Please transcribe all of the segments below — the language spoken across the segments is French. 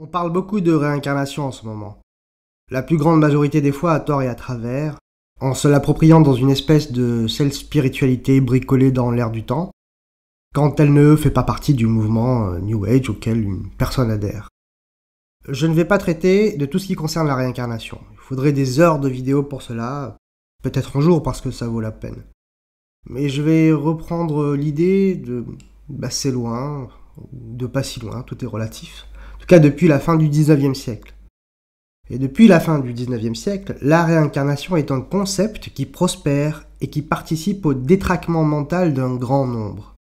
On parle beaucoup de réincarnation en ce moment. La plus grande majorité des fois à tort et à travers, en se l'appropriant dans une espèce de self-spiritualité bricolée dans l'air du temps, quand elle ne fait pas partie du mouvement euh, New Age auquel une personne adhère. Je ne vais pas traiter de tout ce qui concerne la réincarnation. Il faudrait des heures de vidéos pour cela, peut-être un jour parce que ça vaut la peine. Mais je vais reprendre l'idée de bah, c'est loin, de pas si loin, tout est relatif en tout cas depuis la fin du 19e siècle. Et depuis la fin du 19e siècle, la réincarnation est un concept qui prospère et qui participe au détraquement mental d'un grand nombre.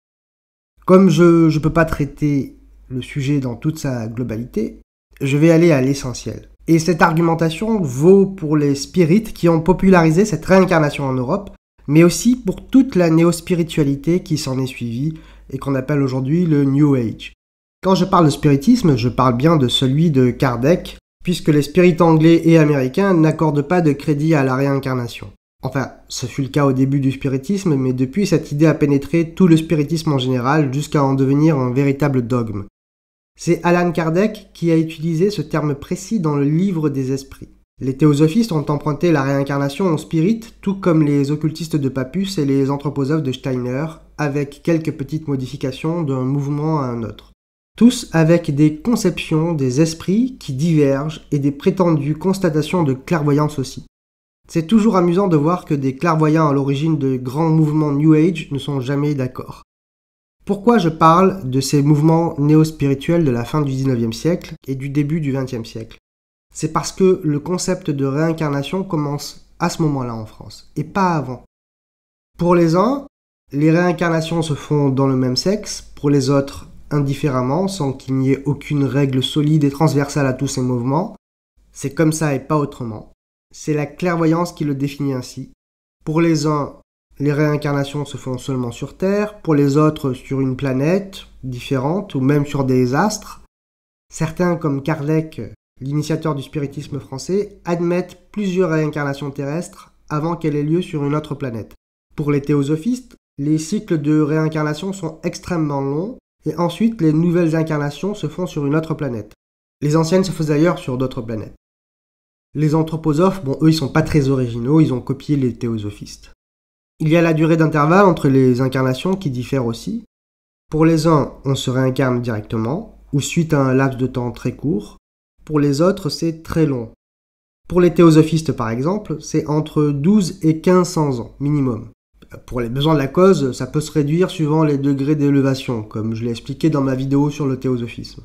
Comme je ne peux pas traiter le sujet dans toute sa globalité, je vais aller à l'essentiel. Et cette argumentation vaut pour les spirites qui ont popularisé cette réincarnation en Europe, mais aussi pour toute la néo-spiritualité qui s'en est suivie et qu'on appelle aujourd'hui le New Age. Quand je parle de spiritisme, je parle bien de celui de Kardec, puisque les spirites anglais et américains n'accordent pas de crédit à la réincarnation. Enfin, ce fut le cas au début du spiritisme, mais depuis cette idée a pénétré tout le spiritisme en général jusqu'à en devenir un véritable dogme. C'est Alan Kardec qui a utilisé ce terme précis dans le livre des esprits. Les théosophistes ont emprunté la réincarnation en spirit, tout comme les occultistes de Papus et les anthroposophes de Steiner, avec quelques petites modifications d'un mouvement à un autre tous avec des conceptions des esprits qui divergent et des prétendues constatations de clairvoyance aussi. C'est toujours amusant de voir que des clairvoyants à l'origine de grands mouvements New Age ne sont jamais d'accord. Pourquoi je parle de ces mouvements néo-spirituels de la fin du 19e siècle et du début du 20e siècle C'est parce que le concept de réincarnation commence à ce moment-là en France, et pas avant. Pour les uns, les réincarnations se font dans le même sexe, pour les autres indifféremment, sans qu'il n'y ait aucune règle solide et transversale à tous ces mouvements. C'est comme ça et pas autrement. C'est la clairvoyance qui le définit ainsi. Pour les uns, les réincarnations se font seulement sur Terre, pour les autres sur une planète différente ou même sur des astres. Certains, comme Kardec, l'initiateur du spiritisme français, admettent plusieurs réincarnations terrestres avant qu'elles aient lieu sur une autre planète. Pour les théosophistes, les cycles de réincarnation sont extrêmement longs et ensuite les nouvelles incarnations se font sur une autre planète. Les anciennes se faisaient ailleurs, sur d'autres planètes. Les anthroposophes, bon, eux, ils sont pas très originaux, ils ont copié les théosophistes. Il y a la durée d'intervalle entre les incarnations qui diffère aussi. Pour les uns, on se réincarne directement, ou suite à un laps de temps très court. Pour les autres, c'est très long. Pour les théosophistes, par exemple, c'est entre 12 et 1500 ans, minimum. Pour les besoins de la cause, ça peut se réduire suivant les degrés d'élévation, comme je l'ai expliqué dans ma vidéo sur le théosophisme.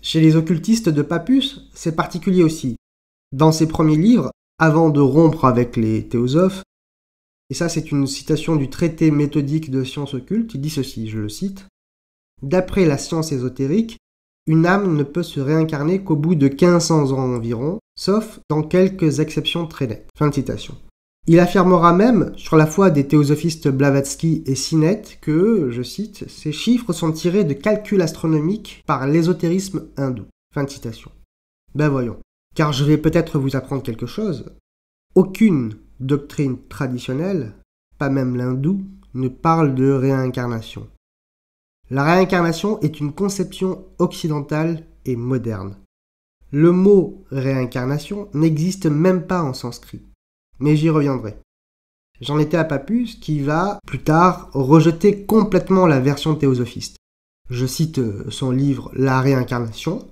Chez les occultistes de Papus, c'est particulier aussi. Dans ses premiers livres, avant de rompre avec les théosophes, et ça c'est une citation du traité méthodique de sciences occultes, il dit ceci, je le cite, D'après la science ésotérique, une âme ne peut se réincarner qu'au bout de 1500 ans environ, sauf dans quelques exceptions très nettes. Fin de citation. Il affirmera même, sur la foi des théosophistes Blavatsky et Sinnett que, je cite, ces chiffres sont tirés de calculs astronomiques par l'ésotérisme hindou. Fin de citation. Ben voyons, car je vais peut-être vous apprendre quelque chose. Aucune doctrine traditionnelle, pas même l'hindou, ne parle de réincarnation. La réincarnation est une conception occidentale et moderne. Le mot réincarnation n'existe même pas en sanskrit. Mais j'y reviendrai. J'en étais à Papus qui va, plus tard, rejeter complètement la version théosophiste. Je cite euh, son livre La réincarnation.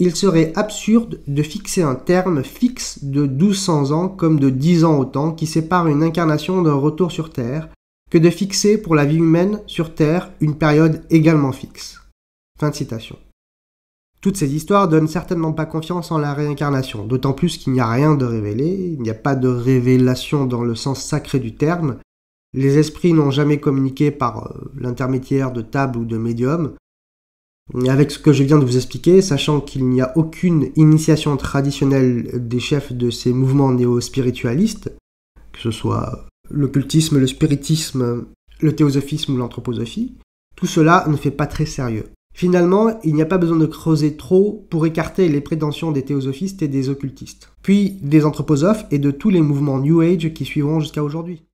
Il serait absurde de fixer un terme fixe de 1200 ans comme de 10 ans au temps qui sépare une incarnation d'un retour sur Terre, que de fixer pour la vie humaine sur Terre une période également fixe. Fin de citation. Toutes ces histoires donnent certainement pas confiance en la réincarnation, d'autant plus qu'il n'y a rien de révélé, il n'y a pas de révélation dans le sens sacré du terme. Les esprits n'ont jamais communiqué par euh, l'intermédiaire de table ou de médium. Avec ce que je viens de vous expliquer, sachant qu'il n'y a aucune initiation traditionnelle des chefs de ces mouvements néo-spiritualistes, que ce soit l'occultisme, le spiritisme, le théosophisme ou l'anthroposophie, tout cela ne fait pas très sérieux. Finalement, il n'y a pas besoin de creuser trop pour écarter les prétentions des théosophistes et des occultistes, puis des anthroposophes et de tous les mouvements New Age qui suivront jusqu'à aujourd'hui.